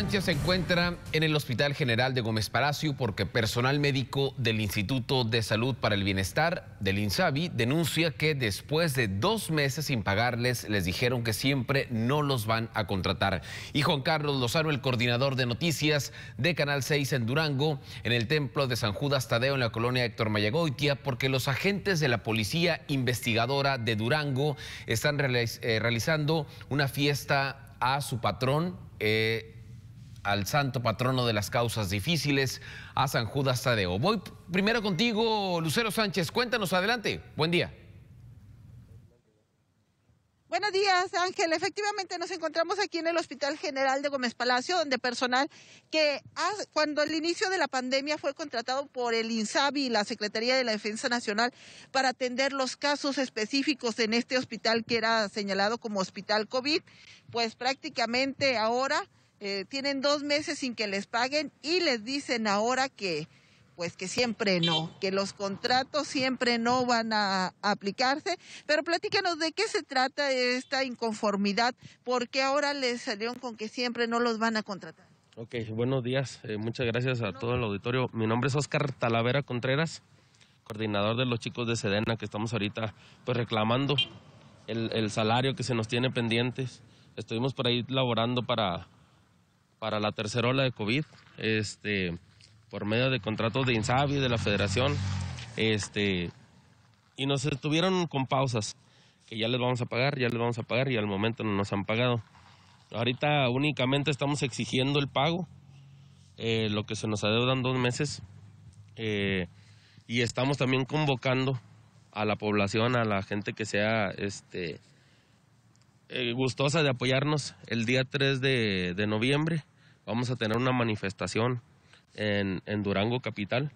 Sánchez se encuentra en el Hospital General de Gómez Palacio porque personal médico del Instituto de Salud para el Bienestar del INSABI denuncia que después de dos meses sin pagarles les dijeron que siempre no los van a contratar. Y Juan Carlos Lozano, el coordinador de noticias de Canal 6 en Durango, en el templo de San Judas Tadeo en la colonia Héctor Mayagoitia, porque los agentes de la policía investigadora de Durango están eh, realizando una fiesta a su patrón. Eh, al santo patrono de las causas difíciles, a San Judas Tadeo. Voy primero contigo, Lucero Sánchez. Cuéntanos, adelante. Buen día. Buenos días, Ángel. Efectivamente, nos encontramos aquí en el Hospital General de Gómez Palacio, donde personal que cuando el inicio de la pandemia fue contratado por el INSABI y la Secretaría de la Defensa Nacional para atender los casos específicos en este hospital que era señalado como hospital COVID, pues prácticamente ahora eh, tienen dos meses sin que les paguen y les dicen ahora que pues que siempre no, que los contratos siempre no van a aplicarse. Pero platícanos de qué se trata esta inconformidad, porque ahora les salieron con que siempre no los van a contratar. Ok, buenos días. Eh, muchas gracias a todo el auditorio. Mi nombre es Oscar Talavera Contreras, coordinador de los chicos de Sedena, que estamos ahorita pues reclamando el, el salario que se nos tiene pendientes. Estuvimos por ahí laborando para para la tercera ola de COVID, este, por medio de contratos de INSABI, de la federación, este, y nos estuvieron con pausas, que ya les vamos a pagar, ya les vamos a pagar, y al momento no nos han pagado. Ahorita únicamente estamos exigiendo el pago, eh, lo que se nos adeudan dos meses, eh, y estamos también convocando a la población, a la gente que sea este, eh, gustosa de apoyarnos el día 3 de noviembre vamos a tener una manifestación en, en Durango Capital,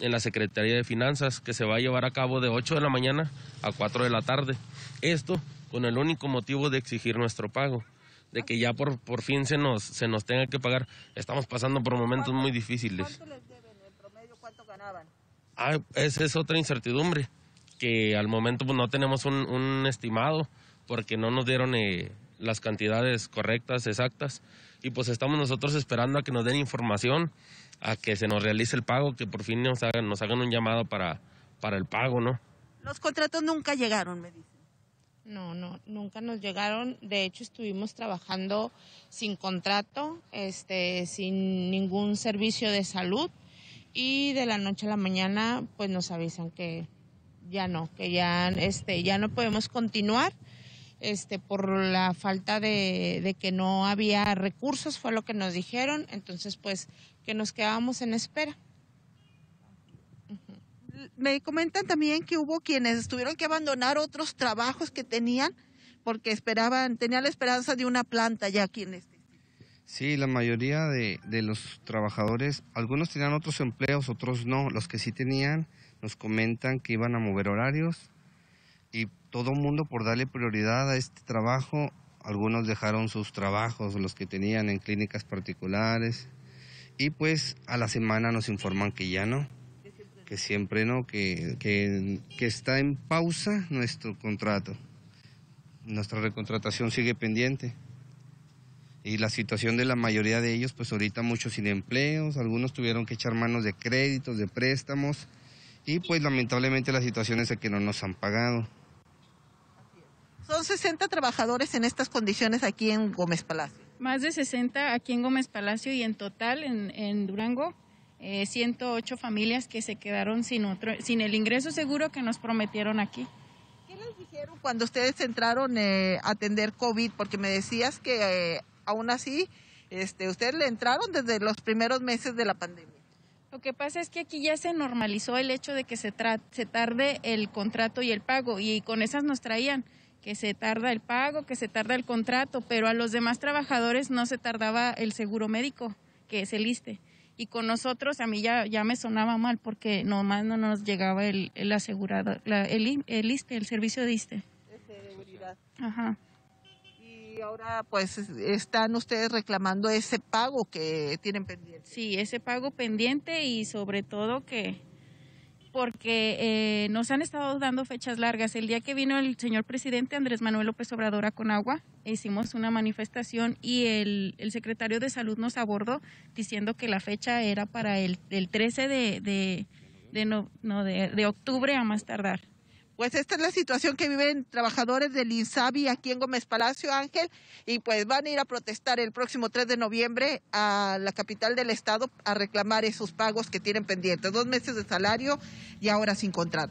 en la Secretaría de Finanzas, que se va a llevar a cabo de 8 de la mañana a 4 de la tarde. Esto con el único motivo de exigir nuestro pago, de que ya por, por fin se nos, se nos tenga que pagar. Estamos pasando por momentos muy difíciles. ¿Cuánto les deben en promedio? ¿Cuánto ganaban? Ah, esa es otra incertidumbre, que al momento pues, no tenemos un, estimado, porque no nos dieron eh, las cantidades correctas, exactas, y pues estamos nosotros esperando a que nos den información, a que se nos realice el pago, que por fin nos hagan, nos hagan un llamado para, para el pago, ¿no? Los contratos nunca llegaron, me dicen. No, no, nunca nos llegaron. De hecho, estuvimos trabajando sin contrato, este, sin ningún servicio de salud y de la noche a la mañana, pues nos avisan que ya no, que ya, este, ya no podemos continuar este, por la falta de, que no había recursos, fue lo que nos dijeron, entonces pues que nos quedábamos en espera. Me comentan también que hubo quienes tuvieron que abandonar otros trabajos que tenían porque esperaban, tenían la esperanza de una planta ya aquí en este. Sí, la mayoría de los trabajadores, algunos tenían otros empleos, otros no. Los que sí tenían nos comentan que iban a mover horarios, y todo el mundo por darle prioridad a este trabajo, algunos dejaron sus trabajos, los que tenían en clínicas particulares, y pues a la semana nos informan que ya no, que siempre no, que, que, está en pausa nuestro contrato, nuestra recontratación sigue pendiente. Y la situación de la mayoría de ellos, pues ahorita muchos sin empleos, algunos tuvieron que echar manos de créditos, de préstamos, y pues lamentablemente la situación es que no nos han pagado. Son 60 trabajadores en estas condiciones aquí en Gómez Palacio. Más de 60 aquí en Gómez Palacio y en total en, Durango. 108 eh, familias que se quedaron sin otro, sin el ingreso seguro que nos prometieron aquí. ¿Qué les dijeron cuando ustedes entraron eh, a atender COVID? Porque me decías que eh, aún así, este, ustedes le entraron desde los primeros meses de la pandemia. Lo que pasa es que aquí ya se normalizó el hecho de que se, se tarde el contrato y el pago y con esas nos traían que se tarda el pago, que se tarda el contrato, pero a los demás trabajadores no se tardaba el seguro médico, que es el ISTE. Y con nosotros a mí ya, ya me sonaba mal porque nomás no nos llegaba el, asegurado, el, el ISTE, el servicio de ISTE. Ajá. Y ahora pues están ustedes reclamando ese pago que tienen pendiente. Sí, ese pago pendiente y sobre todo que porque eh, nos han estado dando fechas largas. El día que vino el señor presidente Andrés Manuel López Obrador a Conagua, hicimos una manifestación y el, secretario de Salud nos abordó diciendo que la fecha era para el, 13 de octubre a más tardar pues esta es la situación que viven trabajadores del INSABI aquí en Gómez Palacio, Ángel, y pues van a ir a protestar el próximo 3 de noviembre a la capital del estado a reclamar esos pagos que tienen pendientes, dos meses de salario y ahora sin contrato.